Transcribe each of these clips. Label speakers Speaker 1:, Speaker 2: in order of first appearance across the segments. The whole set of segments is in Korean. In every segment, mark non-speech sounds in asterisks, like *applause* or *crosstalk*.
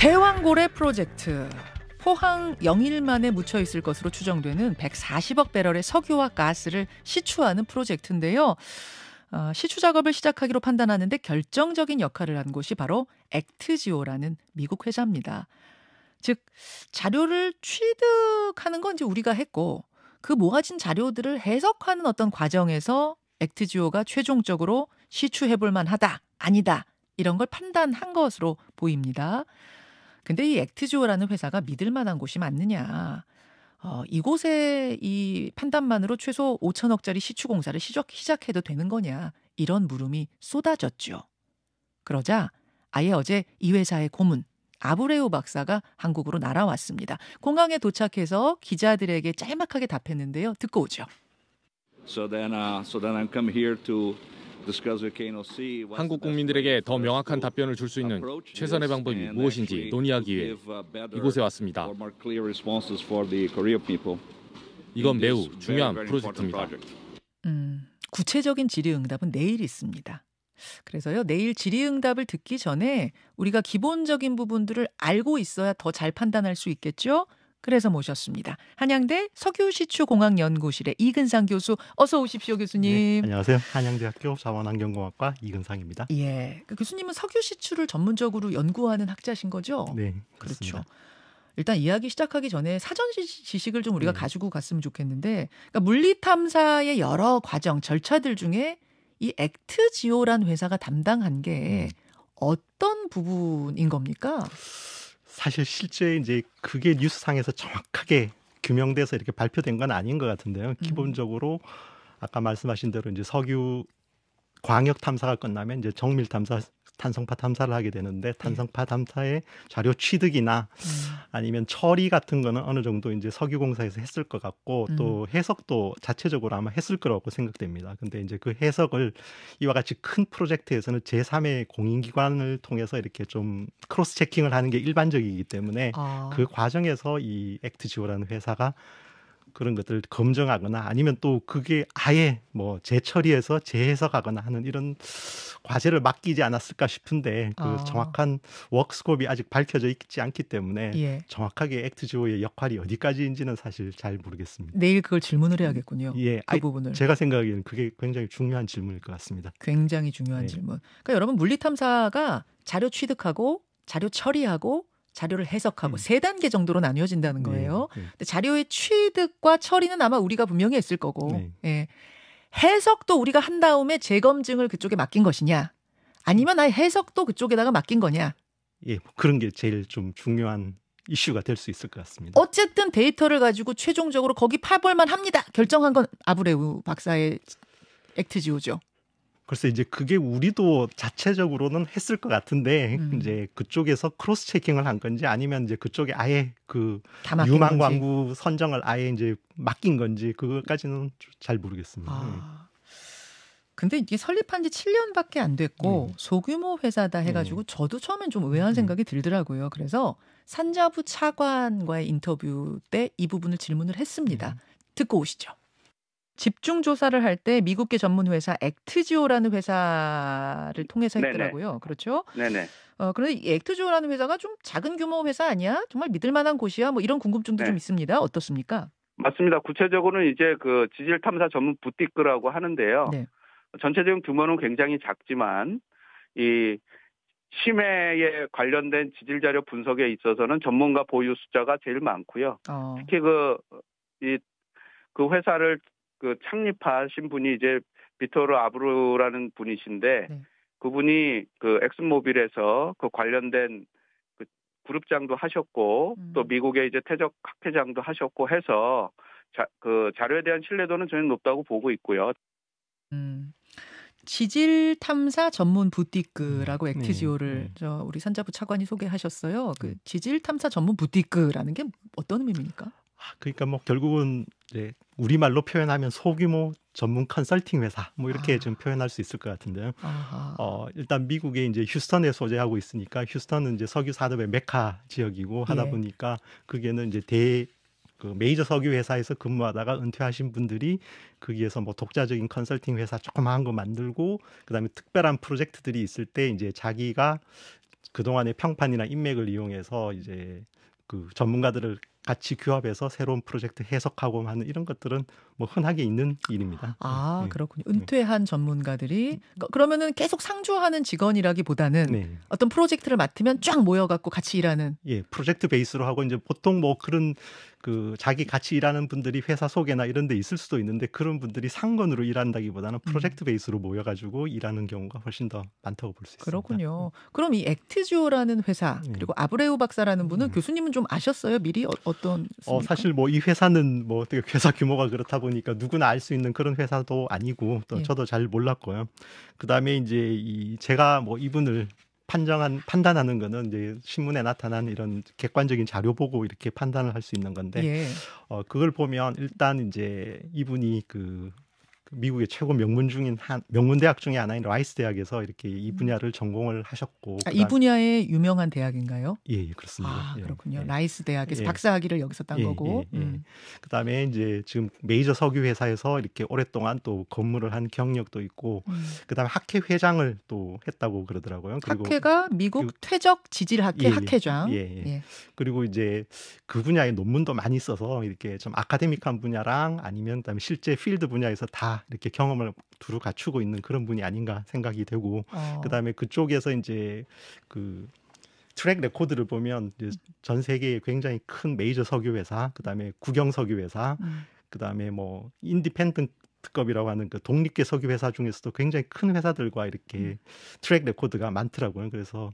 Speaker 1: 대왕고래 프로젝트. 포항 영일만에 묻혀 있을 것으로 추정되는 140억 배럴의 석유와 가스를 시추하는 프로젝트인데요. 어, 시추 작업을 시작하기로 판단하는데 결정적인 역할을 한 곳이 바로 액트지오라는 미국 회사입니다. 즉 자료를 취득하는 건 이제 우리가 했고 그 모아진 자료들을 해석하는 어떤 과정에서 액트지오가 최종적으로 시추해볼 만하다 아니다 이런 걸 판단한 것으로 보입니다. 근데 이액트주어라는 회사가 믿을 만한 곳이 맞느냐. 어, 이곳에 이 판단만으로 최소 5천억짜리 시추공사를 시작, 해도 되는 거냐. 이런 물음이 쏟아졌죠. 그러자 아예 어제 이 회사의 고문, 아브레우 박사가 한국으로 날아왔습니다. 공항에 도착해서 기자들에게 짤막하게 답했는데요. 듣고 오죠. So then, uh, so then i come here to
Speaker 2: 한국 국민들에게 더 명확한 답변을 줄 수 있는 최선의 방법이 무엇인지 논의하기 위해 이곳에 왔습니다. 이건 매우 중요한 프로젝트입니다.
Speaker 1: 음, 구체적인 질의응답은 내일 있습니다. 그래서요 내일 질의응답을 듣기 전에 우리가 기본적인 부분들을 알고 있어야 더 잘 판단할 수 있겠죠. 그래서 모셨습니다. 한양대 석유시추공학연구실의 이근상 교수 어서 오십시오 교수님. 네,
Speaker 2: 안녕하세요. 한양대학교 자원환경공학과 이근상입니다.
Speaker 1: 예, 그 교수님은 석유시추를 전문적으로 연구하는 학자신 거죠? 네, 그렇죠. 그렇습니다. 그렇죠. 일단 이야기 시작하기 전에 사전 지식을 좀 우리가 네. 가지고 갔으면 좋겠는데 그러니까 물리 탐사의 여러 과정 절차들 중에 이 액트지오란 회사가 담당한 게 음. 어떤 부분인 겁니까?
Speaker 2: 사실 실제 이제 그게 뉴스상에서 정확하게 규명돼서 이렇게 발표된 건 아닌 것 같은데요. 음. 기본적으로 아까 말씀하신 대로 이제 석유 광역 탐사가 끝나면 이제 정밀 탐사 탄성파 탐사를 하게 되는데 네. 탄성파 탐사의 자료 취득이나 음. 아니면 처리 같은 거는 어느 정도 이제 석유공사에서 했을 것 같고 음. 또 해석도 자체적으로 아마 했을 거라고 생각됩니다. 근데 이제 그 해석을 이와 같이 큰 프로젝트에서는 제3의 공인기관을 통해서 이렇게 좀 크로스 체킹을 하는 게 일반적이기 때문에 아. 그 과정에서 이 액트 지오라는 회사가 그런 것들을 검증하거나 아니면 또 그게 아예 뭐 재처리해서 재해석하거나 하는 이런 과제를 맡기지 않았을까 싶은데 그 아. 정확한 워크스콥이 아직 밝혀져 있지 않기 때문에 예. 정확하게 액트지오의 역할이 어디까지인지는 사실 잘 모르겠습니다. 내일 그걸 질문을 해야겠군요. 예, 그 아이, 부분을 제가 생각하기에는 그게 굉장히 중요한 질문일 것 같습니다.
Speaker 1: 굉장히 중요한 예. 질문. 그러니까 여러분 물리탐사가 자료 취득하고 자료 처리하고 자료를 해석하고 음. 세 단계 정도로 나뉘어진다는 네, 거예요. 네, 네. 근데 자료의 취득과 처리는 아마 우리가 분명히 했을 거고, 네. 예. 해석도 우리가 한 다음에 재검증을 그쪽에 맡긴 것이냐, 아니면 아예 해석도 그쪽에다가 맡긴 거냐.
Speaker 2: 예, 뭐 그런 게 제일 좀 중요한 이슈가 될 수 있을 것 같습니다.
Speaker 1: 어쨌든 데이터를 가지고 최종적으로 거기 파벌만 합니다. 결정한 건 아브레우 박사의 액트지오죠.
Speaker 2: 글쎄 이제 그게 우리도 자체적으로는 했을 것 같은데 음. 이제 그쪽에서 크로스 체킹을 한 건지 아니면 이제 그쪽에 아예 그 유망 광고 선정을 아예 이제 맡긴 건지 그것까지는 잘 모르겠습니다. 아. 네.
Speaker 1: 근데 이게 설립한 지 7년밖에 안 됐고 음. 소규모 회사다 해가지고 음. 저도 처음엔 좀 의아한 음. 생각이 들더라고요. 그래서 산자부 차관과의 인터뷰 때 이 부분을 질문을 했습니다. 듣고 오시죠. 집중 조사를 할 때 미국계 전문 회사 액트지오라는 회사를 통해서 했더라고요. 네네. 그렇죠? 네네. 어, 그런데 액트지오라는 회사가 좀 작은 규모 회사 아니야? 정말 믿을 만한 곳이야? 뭐 이런 궁금증도 네. 좀 있습니다. 어떻습니까? 맞습니다.
Speaker 2: 구체적으로는 이제 그 지질 탐사 전문 부티크라고 하는데요. 네. 전체적인 규모는 굉장히 작지만 이 심해에 관련된 지질 자료 분석에 있어서는 전문가 보유 숫자가 제일 많고요. 어. 특히 그, 이, 그 회사를 그 창립하신 분이 이제 비토르 아브루라는 분이신데 네. 그분이 그 엑스모빌에서 그 관련된 그 그룹장도 하셨고 음. 또 미국의 이제 태적 학회장도 하셨고 해서 자, 그 자료에 대한 신뢰도는 저는 높다고 보고 있고요.
Speaker 1: 음. 지질 탐사 전문 부티크라고 음. 네. 액티지오를 네, 네. 저 우리 산자부 차관이 소개하셨어요. 그 네. 지질 탐사 전문 부티크라는 게 어떤 의미입니까?
Speaker 2: 그러니까 뭐 결국은 이제 우리 말로 표현하면 소규모 전문 컨설팅 회사 뭐 이렇게 아. 좀 표현할 수 있을 것 같은데요. 아하. 어 일단 미국에 이제 휴스턴에 소재하고 있으니까 휴스턴은 이제 석유 산업의 메카 지역이고 하다 예. 보니까 그게는 이제 대 그 메이저 석유 회사에서 근무하다가 은퇴하신 분들이 거기에서 뭐 독자적인 컨설팅 회사 조그마한 거 만들고 그다음에 특별한 프로젝트들이 있을 때 이제 자기가 그동안의 평판이나 인맥을 이용해서 이제 그 전문가들을 같이 규합해서 새로운 프로젝트 해석하고 하는 이런
Speaker 1: 것들은 뭐 흔하게 있는 일입니다. 아 네. 네. 그렇군요. 네. 은퇴한 네. 전문가들이 그러니까 그러면은 계속 상주하는 직원이라기보다는 네. 어떤 프로젝트를 맡으면 쫙 모여갖고 같이 일하는.
Speaker 2: 예, 프로젝트 베이스로 하고 이제 보통 뭐 그런 그 자기 같이 일하는 분들이 회사 소개나 이런 데 있을 수도 있는데 그런 분들이 상건으로 일한다기보다는 음. 프로젝트 베이스로 모여 가지고 일하는 경우가 훨씬 더 많다고 볼 수
Speaker 1: 있습니다. 그렇군요. 음. 그럼 이 액티지오라는 회사 네. 그리고 아브레우 박사라는 분은 음. 교수님은 좀 아셨어요? 미리 어, 떤 어,
Speaker 2: 사실 뭐 이 회사는 뭐 어떻게 *laughs* 회사 규모가 그렇다 보니까 누구나 알 수 있는 그런 회사도 아니고 또 예. 저도 잘 몰랐고요. 그다음에 이제 이 제가 뭐 이분을 판정한 판단하는 거는 이제 신문에 나타난 이런 객관적인 자료 보고 이렇게 판단을 할 수 있는 건데 예. 어 그걸 보면 일단 이제 이분이 그 미국의 최고 명문 중인 한 명문 대학 중의 하나인 라이스 대학에서 이렇게 이 음. 분야를 전공을 하셨고 아, 이
Speaker 1: 분야의 유명한 대학인가요?
Speaker 2: 예, 예 그렇습니다. 아, 예, 그렇군요. 예,
Speaker 1: 라이스 대학에서 예. 박사학위를 여기서 딴 예, 거고. 음.
Speaker 2: 그다음에 이제 지금 메이저 석유 회사에서 이렇게 오랫동안 또 건물을 한 경력도 있고 음. 그다음에 학회 회장을 또 했다고 그러더라고요. 그리고 학회가
Speaker 1: 미국 그, 퇴적 지질 학회 학회장. 예,
Speaker 2: 그리고 이제 그 분야의 논문도 많이 써서 이렇게 좀 아카데믹한 분야랑 아니면 그다음에 실제 필드 분야에서 다 이렇게 경험을 두루 갖추고 있는 그런 분이 아닌가 생각이 되고 어. 그다음에 그쪽에서 이제 그 트랙 레코드를 보면 음. 전 세계에 굉장히 큰 메이저 석유 회사, 그다음에 국영 석유 회사, 음. 그다음에 뭐 인디펜던트급이라고 하는 그 독립계 석유 회사 중에서도 굉장히 큰 회사들과 이렇게 음. 트랙 레코드가 많더라고요. 그래서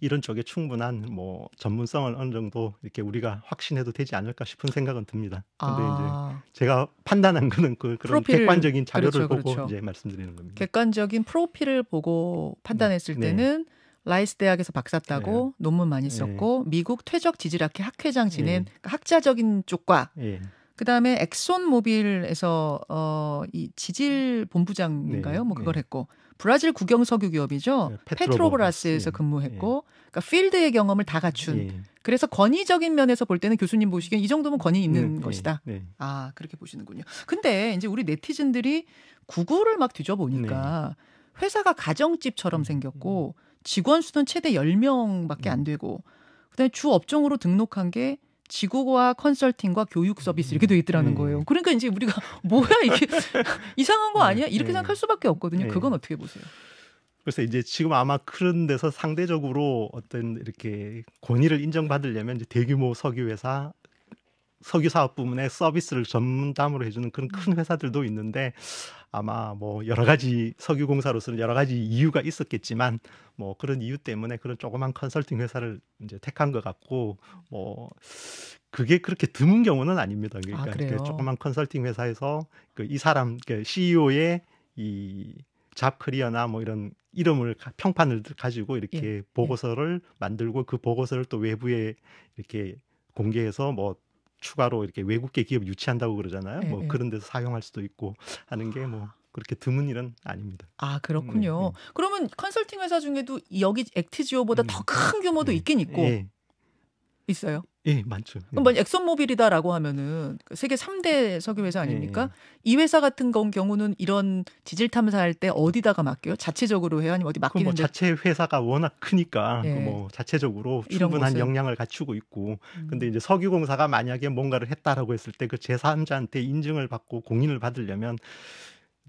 Speaker 2: 이런 쪽에 충분한 뭐 전문성을 어느 정도 이렇게 우리가 확신해도 되지 않을까 싶은 생각은 듭니다. 근데 아. 이제 제가 판단한 거는 그 그런 프로필, 객관적인 자료를 그렇죠, 보고 그렇죠. 이제 말씀드리는
Speaker 1: 겁니다. 객관적인 프로필을 보고 판단했을 네. 네. 때는 라이스 대학에서 박사 따고 네. 논문 많이 썼고 네. 미국 퇴적 지질학회 학회장 지낸 그 학자적인 쪽과 예. 그다음에 엑손 모빌에서 어이 지질 본부장인가요? 네. 뭐 그걸 했고 브라질 국영 석유 기업이죠. 네, 페트로브라스에서 페 근무했고 예. 그러니까 필드의 경험을 다 갖춘. 예. 그래서 권위적인 면에서 볼 때는 교수님 보시기엔 이 정도면 권위 있는 네, 네, 것이다. 네. 아 그렇게 보시는군요. 근데 이제 우리 네티즌들이 구글을 막 뒤져보니까 회사가 가정집처럼 음, 생겼고 음. 직원 수는 최대 10명밖에 음. 안 되고 그다음에 주 업종으로 등록한 게 지구과 컨설팅과 교육 서비스 이렇게 돼 있더라는 음. 거예요. 그러니까 이제 우리가 *laughs* 뭐야 이게 *laughs* 이상한 거 네, 아니야? 이렇게 네. 생각할 수밖에 없거든요. 네. 그건
Speaker 2: 어떻게 보세요? 그래서 이제 지금 아마 그런 데서 상대적으로 어떤 이렇게 권위를 인정받으려면 이제 대규모 석유 회사 석유 사업 부문의 서비스를 전담으로 해주는 그런 큰 음. 회사들도 있는데 아마 뭐 여러 가지 석유 공사로서는 여러 가지 이유가 있었겠지만 뭐 그런 이유 때문에 그런 조그만 컨설팅 회사를 이제 택한 것 같고 뭐 그게 그렇게 드문 경우는 아닙니다. 그러니까 아, 그 조그만 컨설팅 회사에서 그이 사람 그 CEO의 이 잡크리어나 뭐 이런 이름을 평판을 가지고 이렇게 예. 예. 보고서를 예. 만들고 그 보고서를 또 외부에 이렇게 공개해서 뭐 추가로 이렇게 외국계 기업 유치한다고 그러잖아요. 뭐 네, 뭐 그런 데서 사용할 수도 있고 하는 게뭐 아. 그렇게 드문 일은 아닙니다. 아 음,
Speaker 1: 그렇군요. 네, 네. 그러면 컨설팅 회사 중에도 여기 액티지오보다 음. 더큰 규모도 네. 있긴 있고 예. 있어요. 예, 많죠. 그럼 만 뭐 엑소모빌이다라고 하면은 그 세계 3대 석유 회사 아닙니까? 예, 예. 이 회사 같은 건 경우는 이런 지질 탐사할 때 어디다가 맡겨요? 자체적으로 해요, 아니면 어디 맡기는? 뭐 자체
Speaker 2: 회사가 워낙 크니까 그 예. 뭐 자체적으로 충분한 역량을 갖추고 있고, 음. 근데 이제 석유공사가 만약에 뭔가를 했다라고 했을 때 그 제3자한테 인증을 받고 공인을 받으려면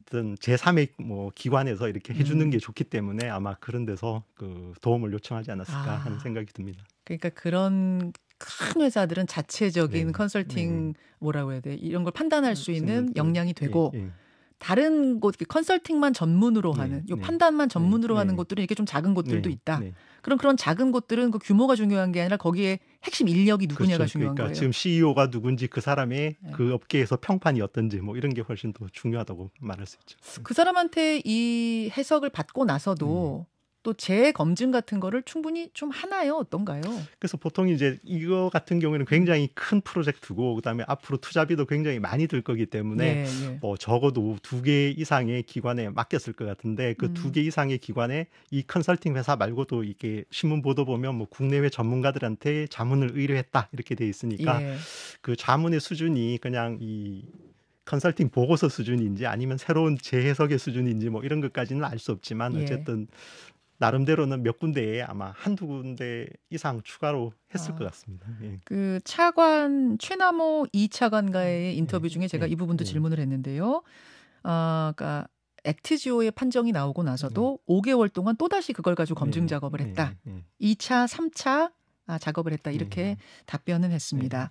Speaker 2: 어떤 제3의 뭐 기관에서 이렇게 해주는 음. 게 좋기 때문에 아마 그런 데서 그 도움을 요청하지 않았을까 아. 하는 생각이 듭니다.
Speaker 1: 그러니까 그런 큰 회사들은 자체적인 네. 컨설팅 네, 네. 뭐라고 해야 돼 이런 걸 판단할 수 있는 역량이 예, 되고 예. 다른 곳 컨설팅만 전문으로 예, 하는 요 네. 판단만 전문으로 네, 하는 곳들은 이게 좀 작은 곳들도 있다. 그럼 그런 작은 곳들은 그 규모가 중요한 게 아니라 거기에 핵심 인력이 그렇죠. 누구냐가 그렇죠. 중요한 그러니까 거예요. 지금
Speaker 2: CEO가 누군지 그 사람의 네. 그 업계에서 평판이 어떤지 뭐 이런 게 훨씬 더 중요하다고 말할 수 있죠.
Speaker 1: 그 사람한테 이 해석을 받고 나서도 음. 또 재검증 같은 거를 충분히 좀 하나요? 어떤가요?
Speaker 2: 그래서 보통 이제 이거 같은 경우에는 굉장히 큰 프로젝트고 그다음에 앞으로 투자비도 굉장히 많이 들 거기 때문에 네, 네. 뭐 적어도 두 개 이상의 기관에 맡겼을 것 같은데 그 두개 음. 이상의 기관에 이 컨설팅 회사 말고도 이게 신문 보도 보면 뭐 국내외 전문가들한테 자문을 의뢰했다 이렇게 돼 있으니까 예. 그 자문의 수준이 그냥 이 컨설팅 보고서 수준인지 아니면 새로운 재해석의 수준인지 뭐 이런 것까지는 알 수 없지만 예. 어쨌든 예. 나름대로는 몇 군데에 아마 한두 군데 이상 추가로 했을 아, 것 같습니다. 예.
Speaker 1: 그 차관 최남호 이차관과의 음, 예, 인터뷰 예, 중에 제가 예, 이 부분도 예. 질문을 했는데요. 아, 그러니까 액트지오의 판정이 나오고 나서도 5개월 음. 동안 또 다시 그걸 가지고 검증 예, 작업을 했다. 2차, 3차 아, 작업을 했다 이렇게 음, 답변을 했습니다.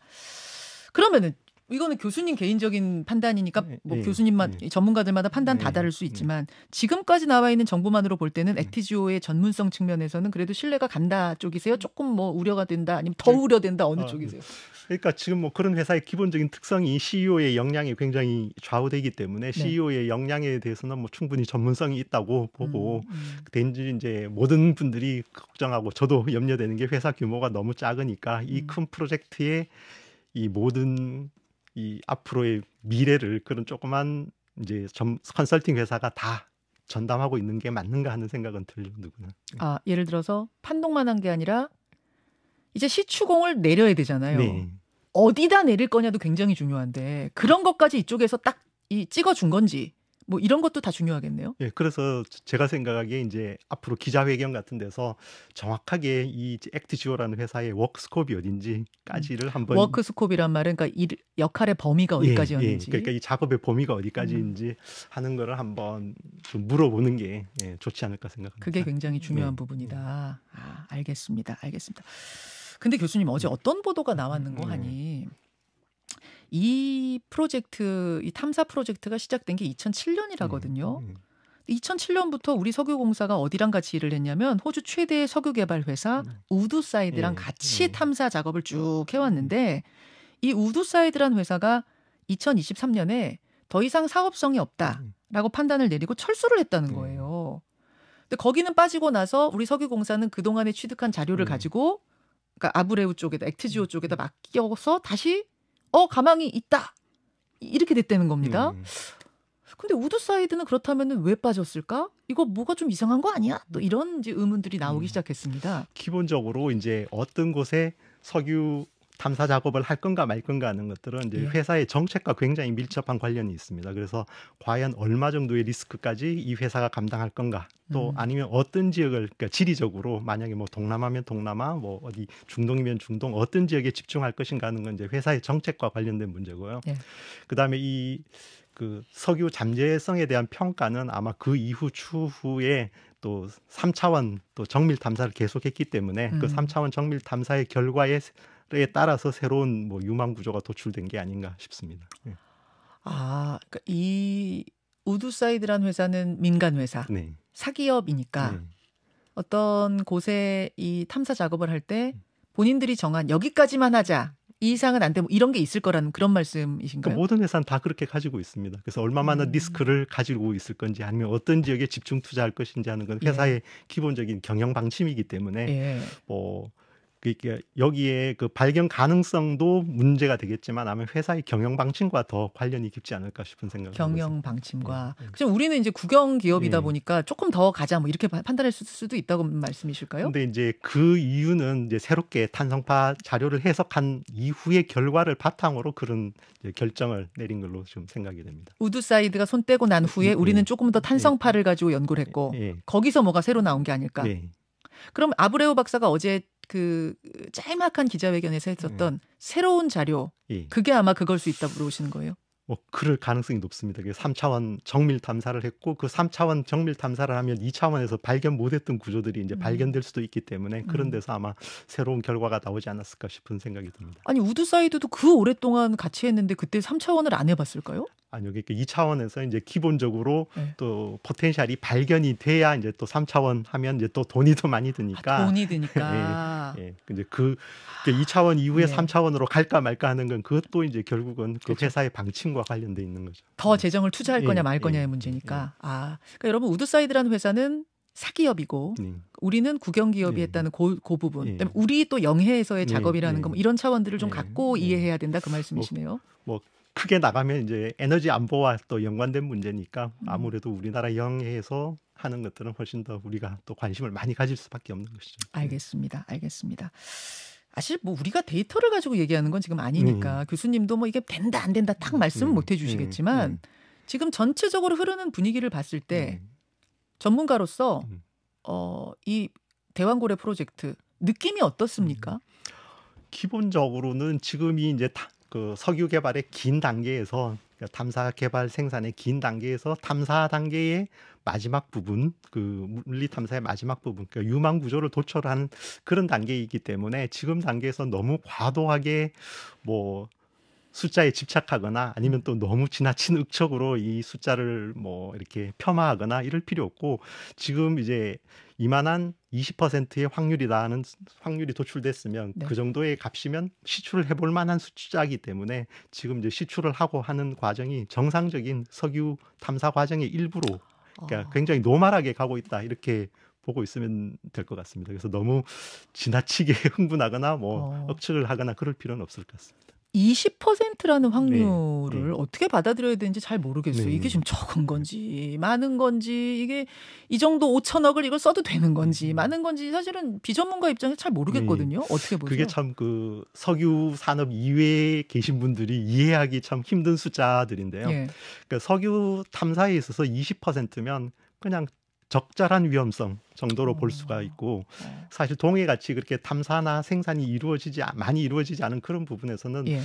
Speaker 1: 그러면은 이거는 교수님 개인적인 판단이니까 네, 뭐 네, 교수님만 네. 전문가들마다 판단 네, 다 다를 네. 수 있지만 지금까지 나와 있는 정보만으로 볼 때는 에티지오의 전문성 측면에서는 그래도 신뢰가 간다 쪽이세요? 음. 조금 뭐 우려가 된다 아니면 더 우려된다 어느 아, 쪽이세요?
Speaker 2: 그러니까 지금 뭐 그런 회사의 기본적인 특성이 CEO의 역량이 굉장히 좌우되기 때문에 CEO의 역량에 대해서는 뭐 충분히 전문성이 있다고 보고 음, 음. 된지 이제 모든 분들이 걱정하고 저도 염려되는 게 회사 규모가 너무 작으니까 이큰 음. 프로젝트에 이 모든 이 앞으로의 미래를 그런 조그만 이제 점, 컨설팅 회사가 다 전담하고 있는 게 맞는가 하는 생각은 들려 누구나.
Speaker 1: 네. 아 예를 들어서 판독만 한 게 아니라 이제 시추공을 내려야 되잖아요. 네. 어디다 내릴 거냐도 굉장히 중요한데 그런 것까지 이쪽에서 딱 이 찍어준 건지 뭐 이런 것도 다 중요하겠네요.
Speaker 2: 예, 그래서 제가 생각하기에 이제 앞으로 기자회견 같은 데서 정확하게 이 액트지오라는 회사의 워크스콥이 어딘지까지를 한번
Speaker 1: 워크스콥이란 말은 그러니까 일, 역할의 범위가 어디까지였는지, 예, 예, 그러니까
Speaker 2: 이 작업의 범위가 어디까지인지 음. 하는 거를 한번 좀 물어보는 게 예, 좋지 않을까 생각합니다. 그게
Speaker 1: 굉장히 중요한 예. 부분이다. 예. 아, 알겠습니다, 알겠습니다. 근데 교수님 어제 예. 어떤 보도가 나왔는고 음. 하니? 이 프로젝트, 이 탐사 프로젝트가 시작된 게 2007년이라거든요. 2007년부터 음, 음. 우리 석유공사가 어디랑 같이 일을 했냐면 호주 최대의 석유개발회사 음. 우드사이드랑 예, 같이 예. 탐사 작업을 쭉 해왔는데 이 우드사이드란 회사가 2023년에 더 이상 사업성이 없다라고 판단을 내리고 철수를 했다는 예. 거예요. 근데 거기는 빠지고 나서 우리 석유공사는 그동안에 취득한 자료를 가지고 그러니까 아브레우 쪽에다 액티지오 쪽에다 맡겨서 다시 어 가망이 있다 이렇게 됐다는 겁니다. 음. 근데 우드 사이드는 그렇다면 왜 빠졌을까? 이거 뭐가 좀 이상한 거 아니야? 또 이런 이제 의문들이 나오기 음. 시작했습니다. 기본적으로 이제 어떤
Speaker 2: 곳에 석유 탐사 작업을 할 건가 말 건가 하는 것들은 이제 예. 회사의 정책과 굉장히 밀접한 관련이 있습니다. 그래서 과연 얼마 정도의 리스크까지 이 회사가 감당할 건가 또 음. 아니면 어떤 지역을 그러니까 지리적으로 만약에 뭐 동남아면 동남아 뭐 어디 중동이면 중동 어떤 지역에 집중할 것인가 하는 건 이제 회사의 정책과 관련된 문제고요. 예. 그다음에 이그 석유 잠재성에 대한 평가는 아마 그 이후 추후에 또 3차원 또 정밀 탐사를 계속했기 때문에 그 음. 그 3차원 정밀 탐사의 결과에 에 따라서 새로운 뭐 유망 구조가 도출된 게 아닌가 싶습니다. 예.
Speaker 1: 아, 그러니까 이 우드사이드란 회사는 민간 회사, 네. 사기업이니까 네. 어떤 곳에 이 탐사 작업을 할 때 본인들이 정한 여기까지만 하자. 이 이상은 안 되고 뭐 이런 게 있을 거라는 그런 말씀이신가요? 그러니까 모든
Speaker 2: 회사는 다 그렇게 가지고 있습니다. 그래서 얼마만한 음. 리스크를 가지고 있을 건지 아니면 어떤 지역에 집중 투자할 것인지 하는 건 예. 회사의 예. 기본적인 경영 방침이기 때문에 예. 뭐 그러니까 여기에 그 발견 가능성도 문제가 되겠지만 아마 회사의 경영 방침과 더 관련이 깊지 않을까 싶은 생각이
Speaker 1: 경영 방침과 네. 음. 그럼 그렇죠. 우리는 이제 국영 기업이다 네. 보니까 조금 더 가자 뭐 이렇게 판단할 수도 있다고 말씀이실까요?
Speaker 2: 근데 이제 그 이유는 이제 새롭게 탄성파 자료를 해석한 이후의 결과를 바탕으로 그런 이제 결정을 내린 걸로 지금 생각이 됩니다.
Speaker 1: 우드 사이드가 손 떼고 난 후에 네. 우리는 조금 더 네. 탄성파를 가지고 연구를 했고 네. 거기서 뭐가 새로 나온 게 아닐까? 그럼 아브레오 박사가 어제 그 짤막한 기자회견에서 했었던 음. 새로운 자료 예. 그게 아마 그걸 수 있다 물어보시는 거예요.
Speaker 2: 뭐 그럴 가능성이 높습니다. 그 3차원 정밀 탐사를 했고 그 3차원 정밀 탐사를 하면 2차원에서 발견 못했던 구조들이 이제 음. 발견될 수도 있기 때문에 그런 음. 데서 아마 새로운 결과가 나오지 않았을까 싶은 생각이 듭니다.
Speaker 1: 아니 우드 사이드도 그 오랫동안 같이 했는데 그때 3차원을 안 해봤을까요?
Speaker 2: 아니요. 그러니까 2차원에서 이제 기본적으로 네. 또 포텐셜이 발견이 돼야 이제 또 3차원 하면 이제 또 돈이 더 많이 드니까. 아, 돈이 드니까. *laughs* 예. 예. 이제 그그 그러니까 2차원 이후에 네. 3차원으로 갈까 말까 하는 건 그것도 이제 결국은 그 그렇죠. 회사의 방침과 관련돼 있는 거죠.
Speaker 1: 더 재정을 투자할 예, 거냐 말 거냐의 예. 문제니까. 예. 아. 그러니까 여러분 우드사이드라는 회사는 사기업이고 네. 우리는 국영기업이 네. 했다는 예. 고, 그 부분. 네. 그다음에 우리 또 영해에서의 네, 작업이라는 거뭐 네. 이런 차원들을 좀 네. 갖고 이해해야 된다 그 뭐 말씀이시네요. 뭐, 뭐 크게 나가면
Speaker 2: 이제 에너지 안보와 또 연관된 문제니까 음. 아무래도 우리나라 영해에서 하는 것들은 훨씬 더 우리가 또 관심을 많이 가질 수밖에 없는 것이죠. 네.
Speaker 1: 알겠습니다. 알겠습니다. 아, 사실 뭐 우리가 데이터를 가지고 얘기하는 건 지금 아니니까 음. 교수님도 뭐 이게 된다 안 된다 딱 음, 말씀 음. 못 해주시겠지만 음, 음. 지금 전체적으로 흐르는 분위기를 봤을 때 전문가로서 어, 이 대왕고래 프로젝트 느낌이 어떻습니까?
Speaker 2: 기본적으로는 지금이 이제 타, 그 석유 개발의 긴 단계에서 그러니까 탐사 개발 생산의 긴 단계에서 탐사 단계의 마지막 부분, 그 물리 탐사의 마지막 부분, 그러니까 유망 구조를 도출한 그런 단계이기 때문에 지금 단계에서 너무 과도하게 뭐 숫자에 집착하거나 아니면 음. 또 너무 지나친 억척으로 이 숫자를 뭐 이렇게 폄하하거나 이럴 필요 없고 지금 이제 이만한 20%의 확률이라는 확률이 도출됐으면 네. 그 정도의 값이면 시추를 해볼 만한 숫자이기 때문에 지금 이제 시추를 하고 하는 과정이 정상적인 석유 탐사 과정의 일부로 그러니까 아. 굉장히 노멀하게 가고 있다 이렇게 보고 있으면 될 것 같습니다. 그래서 너무 지나치게 *laughs* 흥분하거나 뭐 어. 억측을 하거나 그럴 필요는 없을 것 같습니다.
Speaker 1: 20%라는 확률을 네, 어떻게 받아들여야 되는지 잘 모르겠어요. 네. 이게 지금 적은 건지, 많은 건지, 이게 이 정도 5천억을 이걸 써도 되는 건지, 음. 많은 건지 사실은 비전문가 입장에서 잘 모르겠거든요. 네. 어떻게 보세요? 그게
Speaker 2: 참 그 석유 산업 이외에 계신 분들이 이해하기 참 힘든 숫자들인데요. 예. 그러니까 석유 탐사에 있어서 20%면 그냥 적절한 위험성 정도로 볼 수가 음. 있고 네. 사실 동해 같이 그렇게 탐사나 생산이 이루어지지 많이 이루어지지 않은 그런 부분에서는 예.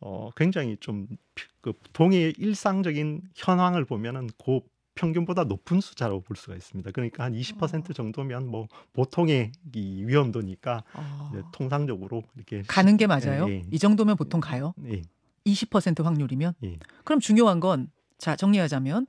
Speaker 2: 어, 굉장히 좀그 동해의 일상적인 현황을 보면은 고 그 평균보다 높은 숫자라고볼 수가 있습니다. 그러니까 한 20% 어. 정도면 뭐 보통의 이 위험도니까 아. 통상적으로 이렇게
Speaker 1: 가는 게 맞아요. 예, 예, 이 정도면 보통 가요. 예. 20% 확률이면 예. 그럼 중요한 건 자 정리하자면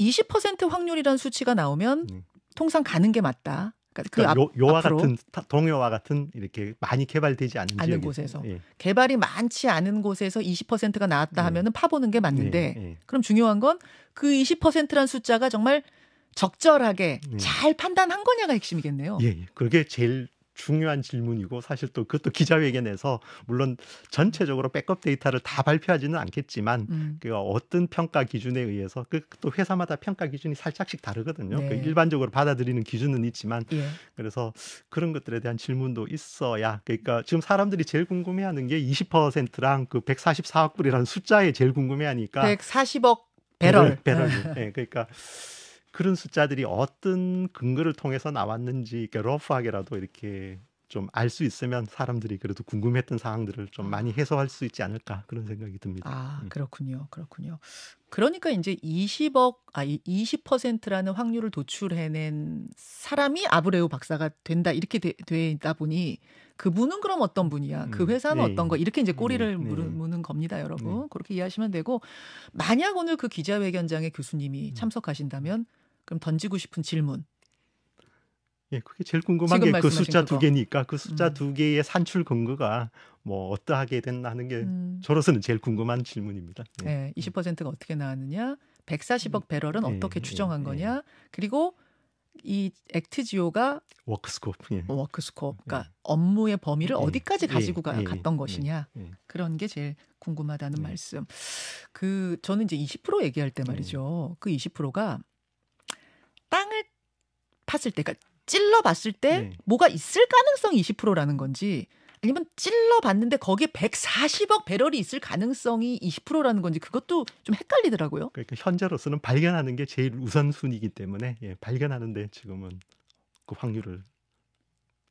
Speaker 1: 20% 확률이라는 수치가 나오면 음. 통상 가는 게 맞다. 그러니까, 그 그러니까 그 앞, 요, 와 같은
Speaker 2: 동요와 같은 이렇게 많이 개발되지 않은, 않은 곳에서 예.
Speaker 1: 개발이 많지 않은 곳에서 20%가 나왔다 예. 하면은 파보는 게 맞는데 예. 예. 그럼 중요한 건 그 20%란 숫자가 정말 적절하게 예. 잘 판단한 거냐가 핵심이겠네요. 예,
Speaker 2: 예. 그게 제일 중요한 질문이고 사실 또 그것도 기자회견에서 물론 전체적으로 백업 데이터를 다 발표하지는 않겠지만 음. 그 어떤 평가 기준에 의해서 그 또 회사마다 평가 기준이 살짝씩 다르거든요. 그 네. 그 일반적으로 받아들이는 기준은 있지만 예. 그래서 그런 것들에 대한 질문도 있어야 그러니까 지금 사람들이 제일 궁금해하는 게 20%랑 그 144억 불이라는 숫자에 제일 궁금해하니까 140억 배럴 배럴 *laughs* 예 네, 그러니까 그런 숫자들이 어떤 근거를 통해서 나왔는지 이렇게 러프하게라도 이렇게 좀 알 수 있으면 사람들이 그래도 궁금했던 사항들을 좀 많이 아. 해소할 수 있지 않을까 그런 생각이 듭니다. 아
Speaker 1: 음. 그렇군요, 그렇군요. 그러니까 이제 20억 아 20%라는 확률을 도출해낸 사람이 아브레우 박사가 된다 이렇게 되, 있다 보니 그분은 그럼 어떤 분이야? 그 음, 회사는 네. 어떤 거? 이렇게 이제 음, 꼬리를 네. 무는 겁니다, 여러분. 네. 그렇게 이해하시면 되고 만약 오늘 그 기자회견장에 교수님이 참석하신다면 그럼 던지고 싶은 질문.
Speaker 2: 예, 그게 제일 궁금한 게 그 숫자 그거. 두 개니까 그 숫자 음. 두 개의 산출 근거가 뭐 어떠하게 됐나는 게 음. 저로서는 제일 궁금한 질문입니다.
Speaker 1: 예. 네, 20%가 어떻게 나왔느냐, 140억 음. 배럴은 음. 어떻게 예, 예, 추정한 예, 거냐, 그리고 이 액트지오가
Speaker 2: 워크스코프, 예.
Speaker 1: 워크스코프, 그러니까 예. 업무의 범위를 어디까지 가지고 가, 갔던 것이냐 그런 게 제일 궁금하다는 말씀. 그 저는 이제 20% 얘기할 때 말이죠. 그 20%가 땅을 팠을 때, 그러니까 찔러봤을 때 네. 뭐가 있을 가능성이 20%라는 건지 아니면 찔러봤는데 거기에 140억 배럴이 있을 가능성이 20%라는 건지 그것도 좀 헷갈리더라고요.
Speaker 2: 그러니까 현재로서는 발견하는 게 제일 우선순위이기 때문에 예, 발견하는데 지금은 그 확률을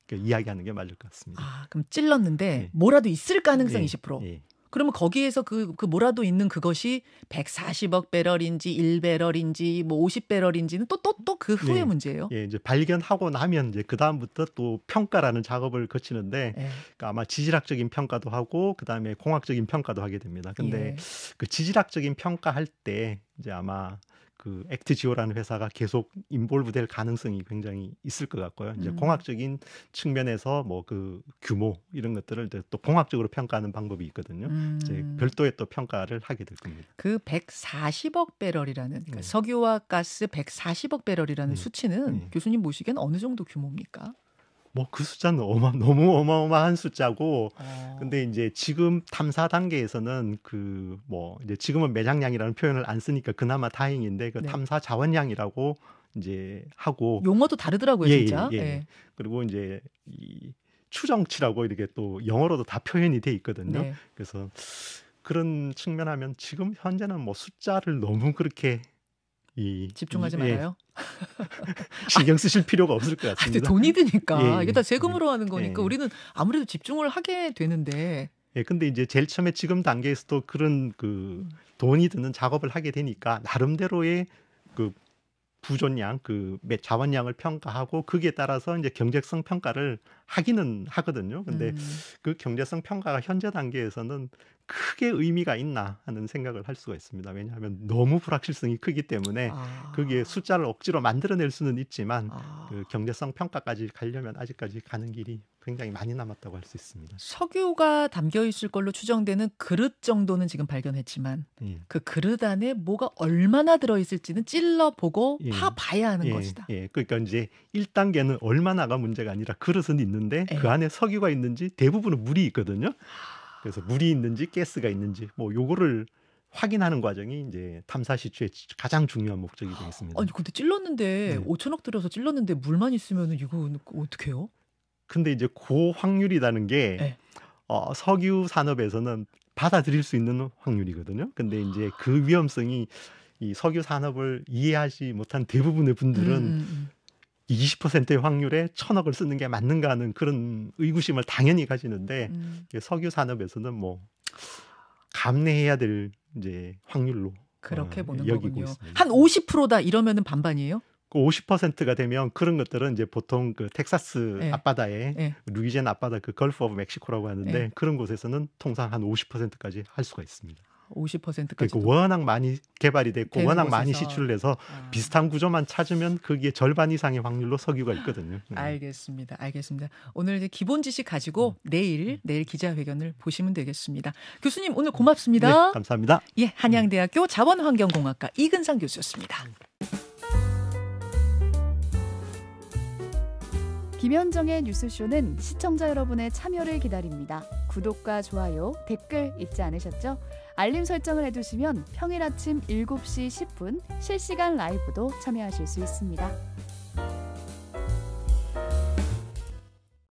Speaker 2: 그러니까 이야기하는 게 맞을 것 같습니다. 아,
Speaker 1: 그럼 찔렀는데 예. 뭐라도 있을 가능성 예. 20%. 예. 그러면 거기에서 그, 그 뭐라도 있는 그것이 140억 배럴인지 1배럴인지 뭐 50배럴인지는 또 또 또 그 후의 네. 문제예요.
Speaker 2: 예, 이제 발견하고 나면 이제 그 다음부터 또 평가라는 작업을 거치는데 예. 그러니까 아마 지질학적인 평가도 하고 그 다음에 공학적인 평가도 하게 됩니다. 근데 예. 그 지질학적인 평가할 때 이제 아마 그 액트 지오라는 회사가 계속 인볼브 될 가능성이 굉장히 있을 것 같고요. 이제 음. 공학적인 측면에서 뭐 그 규모 이런 것들을 이제 또 공학적으로 평가하는 방법이 있거든요. 음. 이제 별도의 또 평가를 하게 될 겁니다.
Speaker 1: 그 140억 배럴이라는 그러니까 네. 석유와 가스 140억 배럴이라는 네. 수치는 네. 교수님 보시기엔 어느 정도 규모입니까?
Speaker 2: 뭐그 숫자는 어마, *laughs* 너무 어마어마한 숫자고 어. 근데 이제 지금 탐사 단계에서는 그 뭐 이제 지금은 매장량이라는 표현을 안 쓰니까 그나마 다행인데 그 네. 탐사 자원량이라고 이제 하고 용어도 다르더라고요, 예, 진짜. 예, 예, 예. 그리고 이제 이 추정치라고 이렇게 또 영어로도 다 표현이 돼 있거든요. 네. 그래서 그런 측면하면 지금 현재는 뭐 숫자를 너무 그렇게 이 집중하지 이, 예. 말아요. 예. *laughs* 신경 쓰실 필요가 없을 것 같습니다. 돈이 드니까 예, 예. 이게 다 세금으로
Speaker 1: 예. 하는 거니까 예. 우리는
Speaker 2: 아무래도 집중을 하게 되는데. 예, 근데 이제 제일 처음에 지금 단계에서도 그런 그 돈이 드는 작업을 하게 되니까 나름대로의 그 부존량 그 자원량을 평가하고 거기에 따라서 이제 경제성 평가를 하기는 하거든요. 근데 음. 그 경제성 평가가 현재 단계에서는 크게 의미가 있나 하는 생각을 할 수가 있습니다. 왜냐하면 너무 불확실성이 크기 때문에 아. 거기에 숫자를 억지로 만들어낼 수는 있지만 아. 그 경제성 평가까지 가려면 아직까지 가는 길이 굉장히 많이 남았다고 할 수 있습니다.
Speaker 1: 석유가 담겨 있을 걸로 추정되는 그릇 정도는 지금 발견했지만 예. 그 그릇 안에 뭐가 얼마나 들어 있을지는 찔러 보고 예. 파 봐야 하는 예. 것이다.
Speaker 2: 예. 그러니까 이제 1단계는 얼마나가 문제가 아니라 그릇은 있는데 예. 그 안에 석유가 있는지 대부분은 물이 있거든요. 아. 그래서 물이 있는지 가스가 있는지 뭐 요거를 확인하는 과정이 이제 탐사 시추의 가장 중요한 목적이 되겠습니다. 아니
Speaker 1: 근데 찔렀는데 네. 5천억 들여서 찔렀는데 물만 있으면 이거 어떻게 해요?
Speaker 2: 근데 이제 고확률이라는 게 네. 어, 석유 산업에서는 받아들일 수 있는 확률이거든요. 근데 이제 그 위험성이 이 석유 산업을 이해하지 못한 대부분의 분들은 음. 음, 음. 20%의 확률에 천억을 쓰는 게 맞는가 하는 그런 의구심을 당연히 가지는데 음. 석유 산업에서는 뭐 감내해야 될 이제 확률로
Speaker 1: 그렇게 어, 보는 여기고 거군요. 있습니다. 한 50%다 이러면은 반반이에요?
Speaker 2: 50%가 그 되면 그런 것들은 이제 보통 그 텍사스 네. 앞바다에 네. 루이젠 앞바다 그 걸프 오브 멕시코라고 하는데 네. 그런 곳에서는 통상 한 50%까지 할 수가 있습니다.
Speaker 1: 50%까지. 그러니까
Speaker 2: 워낙 많이 개발이 됐고 워낙 곳에서. 많이 시출을 해서 아. 비슷한 구조만 찾으면 거기에 절반 이상의 확률로 석유가 있거든요. 네.
Speaker 1: 알겠습니다. 알겠습니다. 오늘 이제 기본 지식 가지고 음. 내일 음. 내일 기자회견을 보시면 되겠습니다. 교수님 오늘 음. 고맙습니다. 네, 감사합니다. 예, 음. 한양대학교 자원환경공학과 이근상 교수였습니다. 김현정의 뉴스쇼는 시청자 여러분의 참여를 기다립니다. 구독과 좋아요, 댓글 잊지 않으셨죠? 알림 설정을 해두시면 평일 아침 7시 10분 실시간 라이브도 참여하실 수 있습니다.